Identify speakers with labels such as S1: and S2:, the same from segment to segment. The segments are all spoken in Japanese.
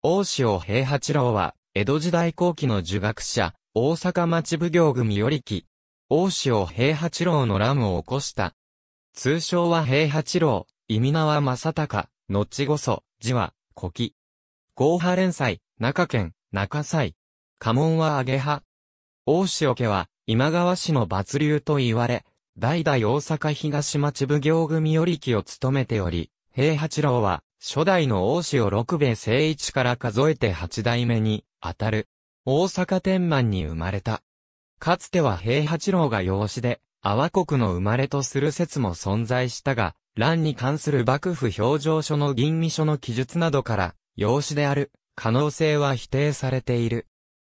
S1: 大塩平八郎は、江戸時代後期の儒学者、大阪町奉行組よりき、大塩平八郎の乱を起こした。通称は平八郎、意味名は正隆、後こそ、字は、古希。合派連載、中県、中祭。家紋は揚げ派。大塩家は、今川氏の抜流と言われ、代々大阪東町奉行組よりきを務めており、平八郎は、初代の大塩六兵衛聖一から数えて八代目に、当たる。大阪天満に生まれた。かつては平八郎が養子で、阿波国の生まれとする説も存在したが、乱に関する幕府表情書の吟味書の記述などから、養子である、可能性は否定されている。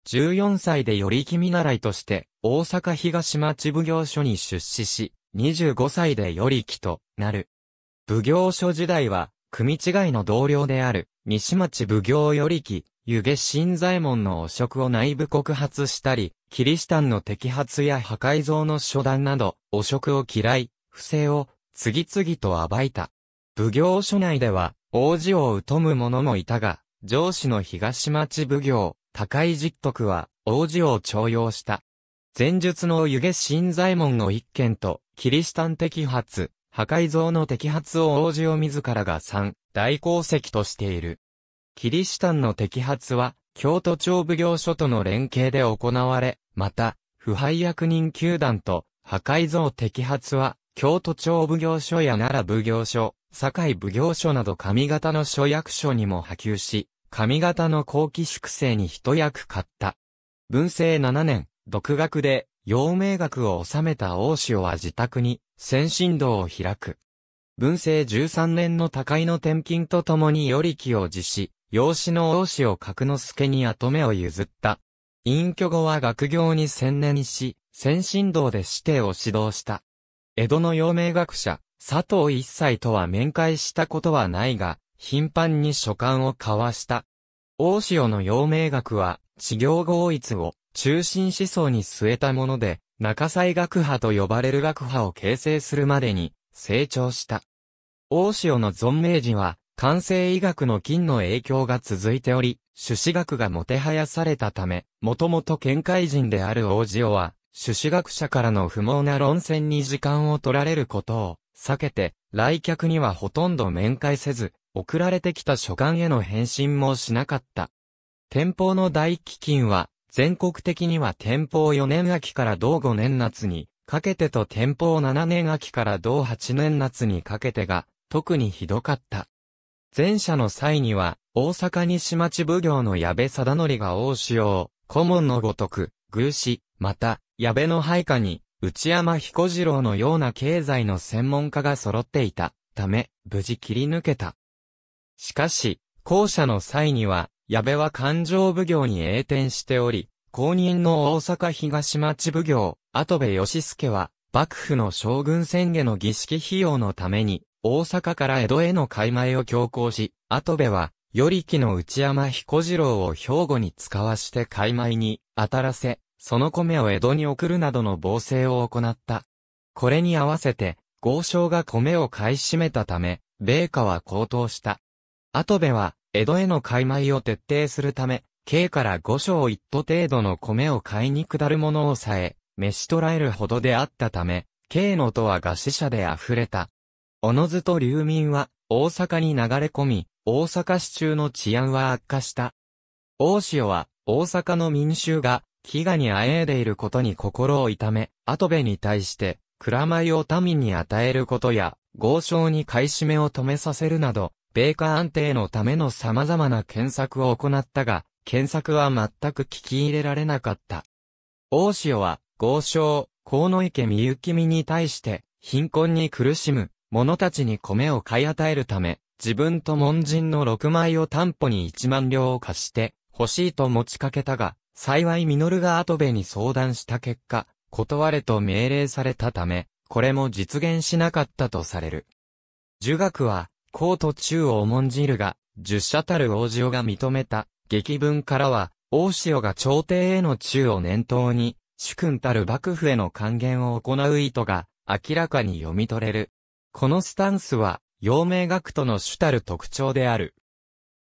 S1: 14歳で頼木見習いとして、大阪東町奉行所に出資し、25歳で頼木となる。奉行所時代は、組違いの同僚である、西町奉行よりき、湯気新左衛門の汚職を内部告発したり、キリシタンの摘発や破壊像の初段など、汚職を嫌い、不正を、次々と暴いた。奉行所内では、王子を疎む者もいたが、上司の東町奉行、高井実徳は、王子を徴用した。前述の湯気新左衛門の一件と、キリシタン摘発、破壊像の摘発を王子を自らが三大功績としている。キリシタンの摘発は、京都庁奉行所との連携で行われ、また、腐敗役人球団と破壊像摘発は、京都庁奉行所や奈良奉行所、堺奉行所など上方の所役所にも波及し、上方の後期粛清に一役買った。文政7年、独学で、陽明学を収めた王子は自宅に、先進道を開く。文政13年の高井の転勤とともに与力を辞し、養子の大子を格之助に後目を譲った。隠居後は学業に専念し、先進道で指弟を指導した。江戸の陽明学者、佐藤一切とは面会したことはないが、頻繁に書簡を交わした。大塩の陽明学は、治行合一を中心思想に据えたもので、中西学派と呼ばれる学派を形成するまでに成長した。大塩の存命時は、完成医学の金の影響が続いており、朱子学がもてはやされたため、もともと見解人である大塩は、朱子学者からの不毛な論戦に時間を取られることを避けて、来客にはほとんど面会せず、送られてきた書簡への返信もしなかった。天保の大飢饉は、全国的には天保4年秋から同5年夏にかけてと天保7年秋から同8年夏にかけてが特にひどかった。前者の際には大阪西町奉行の矢部貞則が大塩、顧問のごとく、偶子、また矢部の配下に内山彦次郎のような経済の専門家が揃っていたため、無事切り抜けた。しかし、後者の際には、矢部は勘定奉行に栄転しており、後任の大阪東町奉行、後部義助は、幕府の将軍宣言の儀式費用のために、大阪から江戸への買前を強行し、後部は、与力の内山彦次郎を兵庫に使わして買前に、当たらせ、その米を江戸に送るなどの暴政を行った。これに合わせて、豪商が米を買い占めたため、米価は高騰した。後部は、江戸への買い米を徹底するため、軽から五升一斗程度の米を買いに下る者をさえ、召し捕らえるほどであったため、軽のとは餓死者で溢れた。おのずと流民は、大阪に流れ込み、大阪市中の治安は悪化した。大塩は、大阪の民衆が、飢餓にあえいでいることに心を痛め、後部に対して、蔵米を民に与えることや、豪商に買い占めを止めさせるなど、米価安定のための様々な検索を行ったが、検索は全く聞き入れられなかった。大塩は、豪商、河野池美幸美に対して、貧困に苦しむ、者たちに米を買い与えるため、自分と門人の6枚を担保に1万両を貸して、欲しいと持ちかけたが、幸い実が後部に相談した結果、断れと命令されたため、これも実現しなかったとされる。儒学は、高途中を重んじるが、十社たる王子が認めた、劇文からは、大潮が朝廷への中を念頭に、主君たる幕府への還元を行う意図が、明らかに読み取れる。このスタンスは、陽明学徒の主たる特徴である。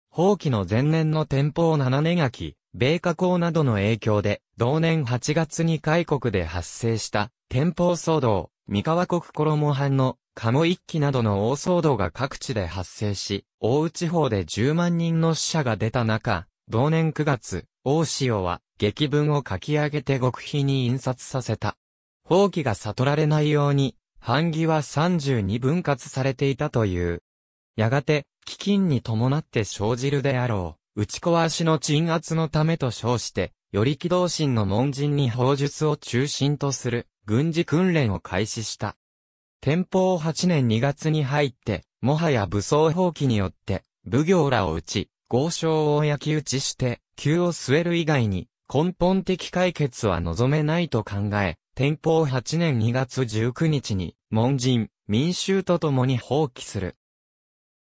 S1: 法規の前年の天保七年き、米加校などの影響で、同年8月に開国で発生した、天保騒動、三河国衣藩の鴨一揆などの大騒動が各地で発生し、大内地方で10万人の死者が出た中、同年9月、大塩は、劇文を書き上げて極秘に印刷させた。放棄が悟られないように、版木は32分割されていたという。やがて、飢饉に伴って生じるであろう、打ち壊しの鎮圧のためと称して、より機動心の門人に砲術を中心とする、軍事訓練を開始した。天保8年2月に入って、もはや武装放棄によって、武行らを打ち、豪商を焼き討ちして、急を据える以外に、根本的解決は望めないと考え、天保8年2月19日に、門人、民衆と共に放棄する。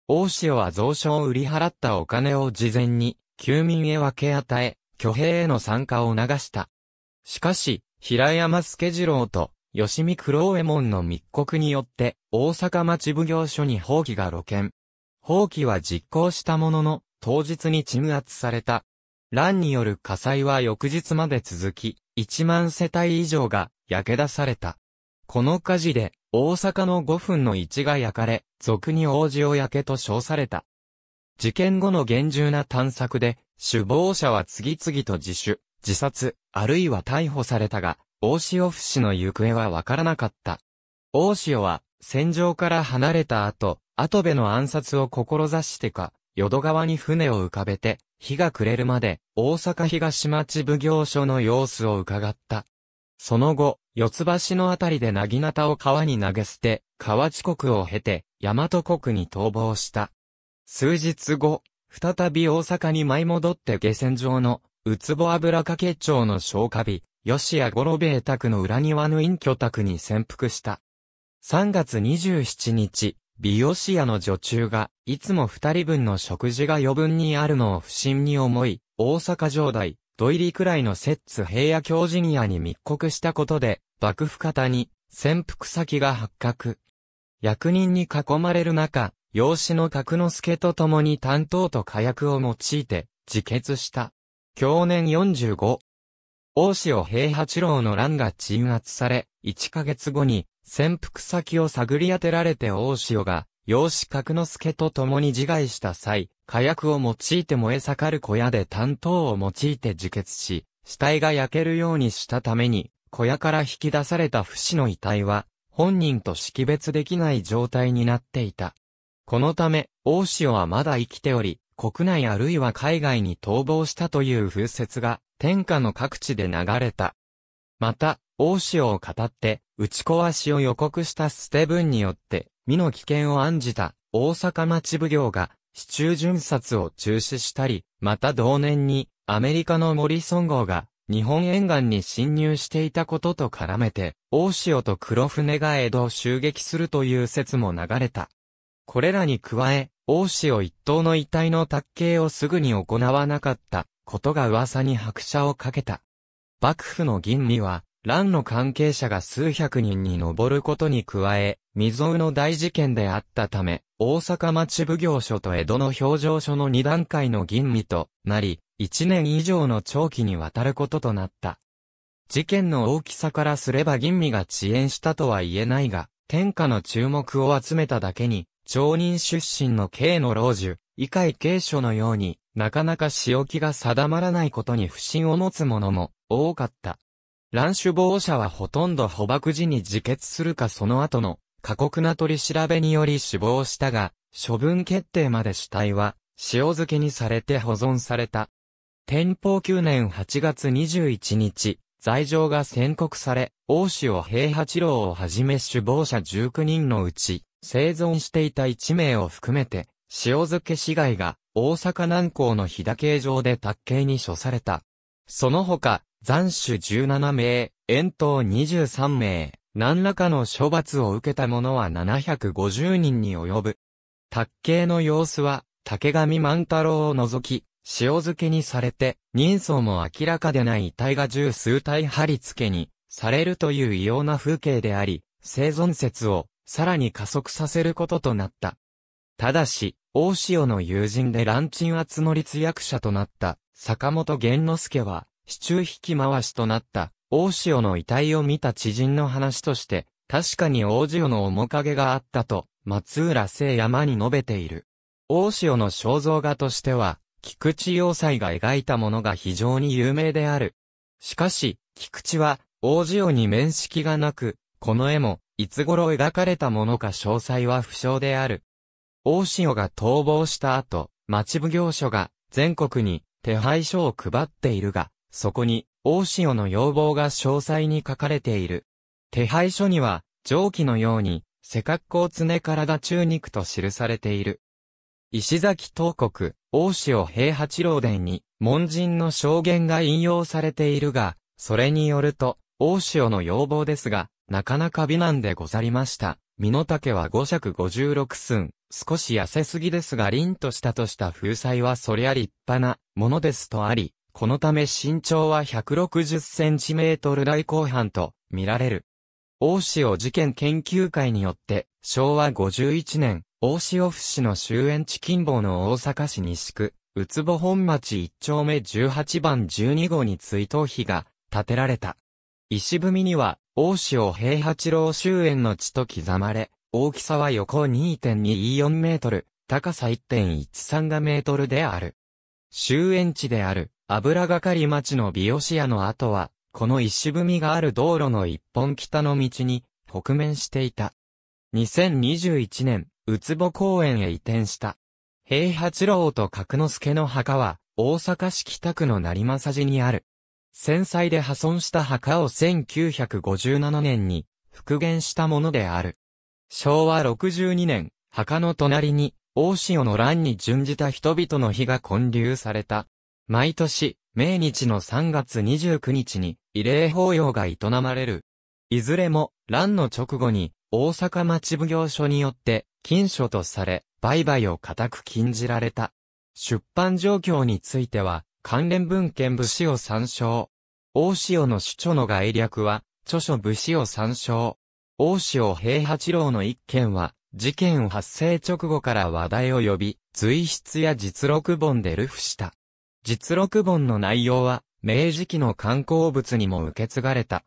S1: 大塩は蔵書を売り払ったお金を事前に、休民へ分け与え、挙兵への参加を促した。しかし、平山助次郎と吉見黒右衛門の密告によって、大阪町奉行所に放棄が露見。放棄は実行したものの、当日に鎮圧された。乱による火災は翌日まで続き、1万世帯以上が焼け出された。この火事で、大阪の5分の1が焼かれ、俗に王子を焼けと称された。事件後の厳重な探索で、首謀者は次々と自首、自殺、あるいは逮捕されたが、大塩不死の行方はわからなかった。大塩は、戦場から離れた後、後部の暗殺を志してか、淀川に船を浮かべて、日が暮れるまで、大阪東町奉行所の様子を伺った。その後、四つ橋のあたりでなぎなたを川に投げ捨て、河内国を経て、大和国に逃亡した。数日後、再び大阪に舞い戻って下船場の、うつぼ油掛町の消火日、吉谷五郎兵衛宅の裏庭の隠居宅に潜伏した。3月27日、美容師屋の女中が、いつも二人分の食事が余分にあるのを不審に思い、大阪城代、土入りくらいの摂津平野教に屋に密告したことで、幕府方に、潜伏先が発覚。役人に囲まれる中、養子の角之助と共に担当と火薬を用いて、自決した。去年45、大塩平八郎の乱が鎮圧され、1ヶ月後に潜伏先を探り当てられて大塩が、養子角之助と共に自害した際、火薬を用いて燃え盛る小屋で担当を用いて自決し、死体が焼けるようにしたために、小屋から引き出された不死の遺体は、本人と識別できない状態になっていた。このため、大塩はまだ生きており、国内あるいは海外に逃亡したという風説が天下の各地で流れた。また、大塩を語って、打ち壊しを予告した捨て文によって、身の危険を案じた大阪町奉行が、市中巡察を中止したり、また同年に、アメリカの森リ号が、日本沿岸に侵入していたことと絡めて、大潮と黒船が江戸を襲撃するという説も流れた。これらに加え、大潮一党の遺体の卓形をすぐに行わなかったことが噂に拍車をかけた。幕府の銀には、乱の関係者が数百人に上ることに加え、未曾有の大事件であったため、大阪町奉行所と江戸の表情所の二段階の吟味となり、一年以上の長期にわたることとなった。事件の大きさからすれば吟味が遅延したとは言えないが、天下の注目を集めただけに、町人出身の慶の老樹、伊海慶書のように、なかなか仕置きが定まらないことに不信を持つ者も多かった。乱首謀者はほとんど捕獲時に自決するかその後の過酷な取り調べにより死亡したが、処分決定まで死体は塩漬けにされて保存された。天保9年8月21日、罪状が宣告され、王塩平八郎をはじめ首謀者19人のうち、生存していた1名を含めて、塩漬け死骸が大阪南港の日田形状で卓刑に処された。その他、残首17名、遠投23名、何らかの処罰を受けた者は750人に及ぶ。卓刑の様子は、竹上万太郎を除き、塩漬けにされて、人相も明らかでない遺体が十数体貼り付けに、されるという異様な風景であり、生存説を、さらに加速させることとなった。ただし、大塩の友人で蘭鎮厚の立役者となった坂本玄之助は、市中引き回しとなった大塩の遺体を見た知人の話として、確かに大塩の面影があったと、松浦聖山に述べている。大塩の肖像画としては、菊池要塞が描いたものが非常に有名である。しかし、菊池は、大塩に面識がなく、この絵も、いつ頃描かれたものか詳細は不詳である。大塩が逃亡した後、町奉行所が全国に手配書を配っているが、そこに大塩の要望が詳細に書かれている。手配書には、上記のように、背格好常が中肉と記されている。石崎東国、大塩平八郎伝に、門人の証言が引用されているが、それによると、大塩の要望ですが、なかなか美男でござりました。身の丈は五尺五十六寸、少し痩せすぎですが凛としたとした風采はそりゃ立派なものですとあり、このため身長は160センチメートル台後半と見られる。大塩事件研究会によって、昭和51年、大塩府市の終焉地近傍の大阪市西区、宇つぼ本町1丁目18番12号に追悼碑が建てられた。石踏みには、大塩平八郎周縁の地と刻まれ、大きさは横2.24メートル、高さ1.13がメートルである。周辺地である、油がかり町の美容師屋の跡は、この石踏みがある道路の一本北の道に、北面していた。2021年、うつぼ公園へ移転した。平八郎と角之助の墓は、大阪市北区の成政寺にある。戦災で破損した墓を1957年に復元したものである。昭和62年、墓の隣に、大潮の乱に準じた人々の火が建立された。毎年、明日の3月29日に、慰霊法要が営まれる。いずれも、乱の直後に、大阪町奉行所によって、禁書とされ、売買を固く禁じられた。出版状況については、関連文献武士を参照。大塩の主著の概略は、著書武士を参照。大塩平八郎の一件は、事件発生直後から話題を呼び、随筆や実録本で流布した。実録本の内容は、明治期の観光物にも受け継がれた。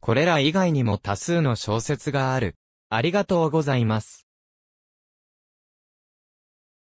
S1: これら以外にも多数の小説がある。ありがとうございます。